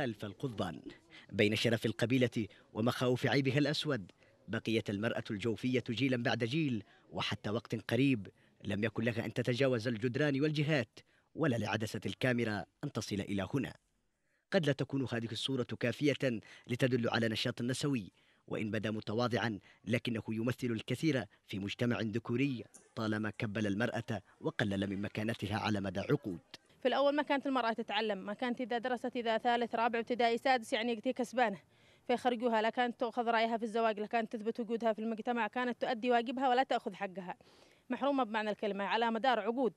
خلف القضبان بين شرف القبيلة ومخاوف عيبها الأسود بقيت المرأة الجوفية جيلا بعد جيل وحتى وقت قريب لم يكن لها أن تتجاوز الجدران والجهات ولا لعدسة الكاميرا أن تصل إلى هنا قد لا تكون هذه الصورة كافية لتدل على نشاط نسوي وإن بدا متواضعا لكنه يمثل الكثير في مجتمع ذكوري طالما كبل المرأة وقلل من مكانتها على مدى عقود في الأول ما كانت المرأة تتعلم ما كانت إذا درست إذا ثالث رابع ابتدائي سادس يعني كسبانة فيخرجوها لا كانت تأخذ رأيها في الزواج لا كانت تثبت وجودها في المجتمع كانت تؤدي واجبها ولا تأخذ حقها محرومة بمعنى الكلمة على مدار عقود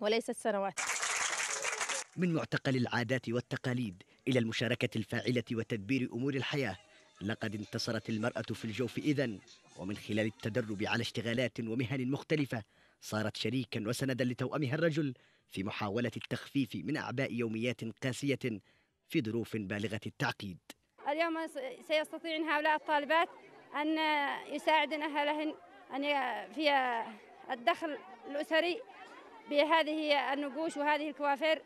وليست سنوات من معتقل العادات والتقاليد إلى المشاركة الفاعلة وتدبير أمور الحياة لقد انتصرت المرأة في الجوف إذا ومن خلال التدرب على اشتغالات ومهن مختلفة صارت شريكا وسندا لتوأمها الرجل في محاولة التخفيف من أعباء يوميات قاسية في ظروف بالغة التعقيد اليوم سيستطيع هؤلاء الطالبات أن يساعدن أهلهن أن في الدخل الأسري بهذه النقوش وهذه الكوافير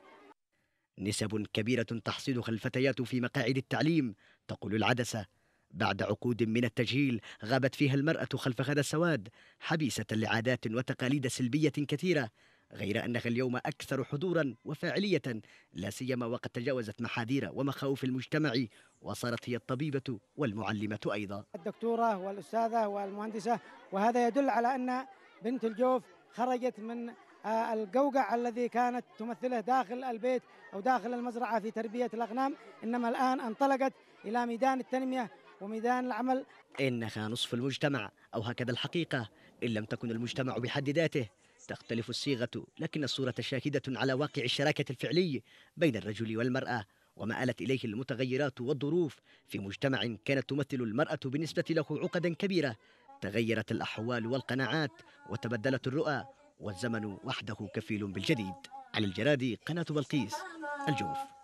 نسب كبيرة تحصدها الفتيات في مقاعد التعليم تقول العدسة بعد عقود من التجهيل غابت فيها المرأة خلف هذا السواد حبيسة لعادات وتقاليد سلبية كثيرة غير أنها اليوم أكثر حضورا وفاعلية لا سيما وقد تجاوزت محاذير ومخاوف المجتمع وصارت هي الطبيبة والمعلمة أيضا الدكتورة والأستاذة والمهندسة وهذا يدل على أن بنت الجوف خرجت من آه، القوقع الذي كانت تمثله داخل البيت أو داخل المزرعة في تربية الأغنام إنما الآن انطلقت إلى ميدان التنمية وميدان العمل إنها نصف المجتمع أو هكذا الحقيقة إن لم تكن المجتمع بحد ذاته تختلف الصيغة لكن الصورة شاهدة على واقع الشراكة الفعلي بين الرجل والمرأة وما آلت إليه المتغيرات والظروف في مجتمع كانت تمثل المرأة بالنسبة له عقدا كبيرة تغيرت الأحوال والقناعات وتبدلت الرؤى والزمن وحده كفيل بالجديد على الجرادي قناة بلقيس الجوف